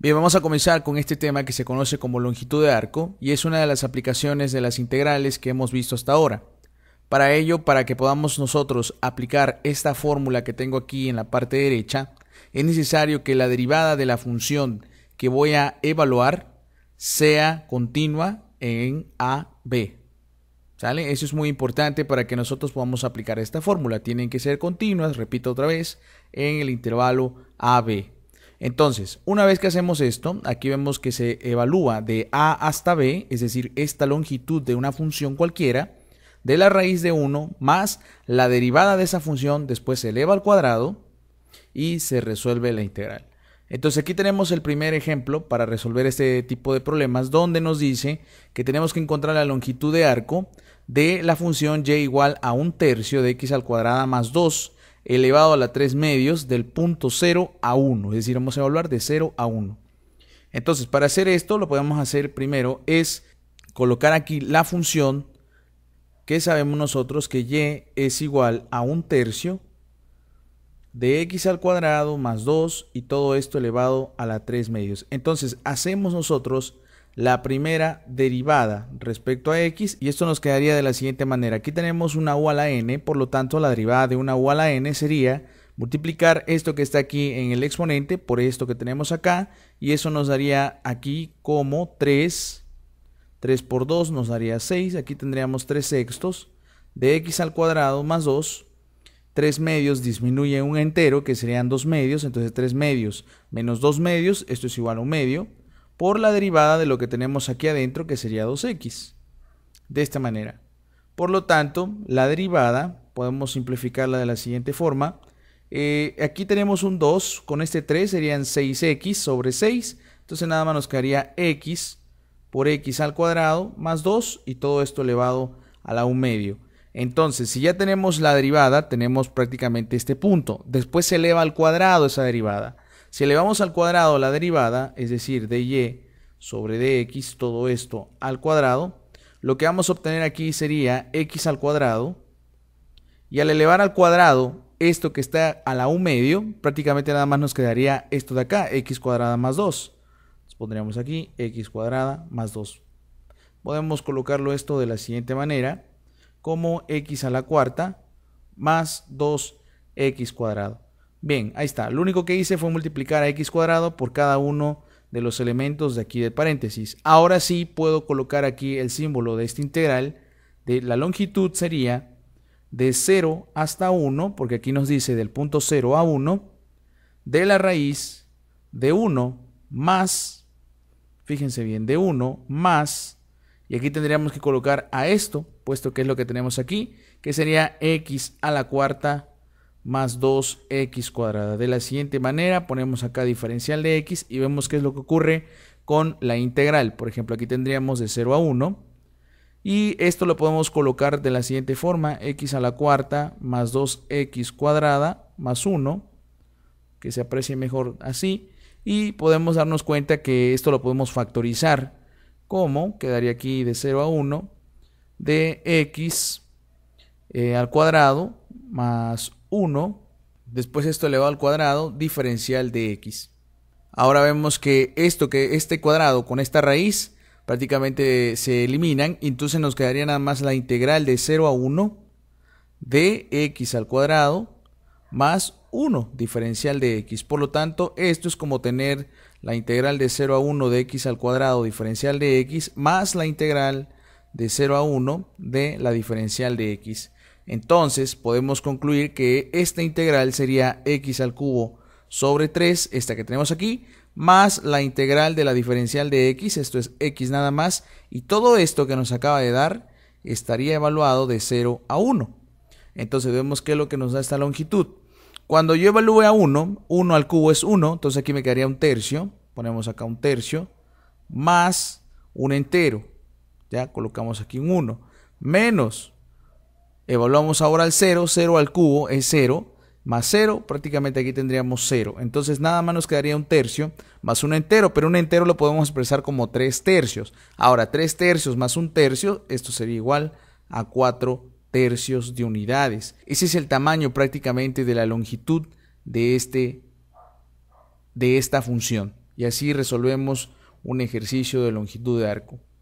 Bien, vamos a comenzar con este tema que se conoce como longitud de arco y es una de las aplicaciones de las integrales que hemos visto hasta ahora. Para ello, para que podamos nosotros aplicar esta fórmula que tengo aquí en la parte derecha, es necesario que la derivada de la función que voy a evaluar sea continua en AB. ¿Sale? Eso es muy importante para que nosotros podamos aplicar esta fórmula. Tienen que ser continuas, repito otra vez, en el intervalo AB. Entonces, una vez que hacemos esto, aquí vemos que se evalúa de a hasta b, es decir, esta longitud de una función cualquiera, de la raíz de 1 más la derivada de esa función, después se eleva al cuadrado y se resuelve la integral. Entonces aquí tenemos el primer ejemplo para resolver este tipo de problemas donde nos dice que tenemos que encontrar la longitud de arco de la función y igual a un tercio de x al cuadrado más 2 elevado a la 3 medios del punto 0 a 1. Es decir, vamos a evaluar de 0 a 1. Entonces, para hacer esto, lo podemos hacer primero es colocar aquí la función que sabemos nosotros que y es igual a un tercio de x al cuadrado más 2 y todo esto elevado a la 3 medios. Entonces, hacemos nosotros la primera derivada respecto a x y esto nos quedaría de la siguiente manera. Aquí tenemos una u a la n, por lo tanto la derivada de una u a la n sería multiplicar esto que está aquí en el exponente por esto que tenemos acá y eso nos daría aquí como 3, 3 por 2 nos daría 6, aquí tendríamos 3 sextos de x al cuadrado más 2 3 medios disminuye un entero, que serían 2 medios, entonces 3 medios menos 2 medios, esto es igual a un medio por la derivada de lo que tenemos aquí adentro, que sería 2x. De esta manera. Por lo tanto, la derivada, podemos simplificarla de la siguiente forma. Eh, aquí tenemos un 2, con este 3 serían 6x sobre 6. Entonces nada más nos quedaría x por x al cuadrado más 2 y todo esto elevado a la 1 medio. Entonces, si ya tenemos la derivada, tenemos prácticamente este punto. Después se eleva al cuadrado esa derivada. Si elevamos al cuadrado la derivada, es decir, de y sobre dx, todo esto al cuadrado, lo que vamos a obtener aquí sería x al cuadrado, y al elevar al cuadrado esto que está a la 1 medio, prácticamente nada más nos quedaría esto de acá, x cuadrada más 2. Entonces pondríamos aquí x cuadrada más 2. Podemos colocarlo esto de la siguiente manera, como x a la cuarta más 2x cuadrado. Bien, ahí está. Lo único que hice fue multiplicar a x cuadrado por cada uno de los elementos de aquí de paréntesis. Ahora sí puedo colocar aquí el símbolo de esta integral. De la longitud sería de 0 hasta 1, porque aquí nos dice del punto 0 a 1, de la raíz de 1 más, fíjense bien, de 1 más, y aquí tendríamos que colocar a esto, puesto que es lo que tenemos aquí, que sería x a la cuarta más 2x cuadrada. De la siguiente manera ponemos acá diferencial de x y vemos qué es lo que ocurre con la integral. Por ejemplo, aquí tendríamos de 0 a 1. Y esto lo podemos colocar de la siguiente forma. x a la cuarta más 2x cuadrada más 1. Que se aprecie mejor así. Y podemos darnos cuenta que esto lo podemos factorizar. Como quedaría aquí de 0 a 1 de x eh, al cuadrado más 1, después esto elevado al cuadrado, diferencial de x. Ahora vemos que esto, que este cuadrado con esta raíz prácticamente se eliminan, entonces nos quedaría nada más la integral de 0 a 1 de x al cuadrado más 1 diferencial de x. Por lo tanto, esto es como tener la integral de 0 a 1 de x al cuadrado diferencial de x más la integral de 0 a 1 de la diferencial de x. Entonces podemos concluir que esta integral sería x al cubo sobre 3, esta que tenemos aquí, más la integral de la diferencial de x, esto es x nada más, y todo esto que nos acaba de dar estaría evaluado de 0 a 1. Entonces vemos que es lo que nos da esta longitud. Cuando yo evalúe a 1, 1 al cubo es 1, entonces aquí me quedaría un tercio, ponemos acá un tercio, más un entero, ya colocamos aquí un 1, menos Evaluamos ahora al 0, 0 al cubo es 0, más 0, prácticamente aquí tendríamos 0. Entonces nada más nos quedaría un tercio más un entero, pero un entero lo podemos expresar como 3 tercios. Ahora, 3 tercios más un tercio, esto sería igual a 4 tercios de unidades. Ese es el tamaño prácticamente de la longitud de este, esta función. Y así resolvemos un ejercicio de longitud de arco.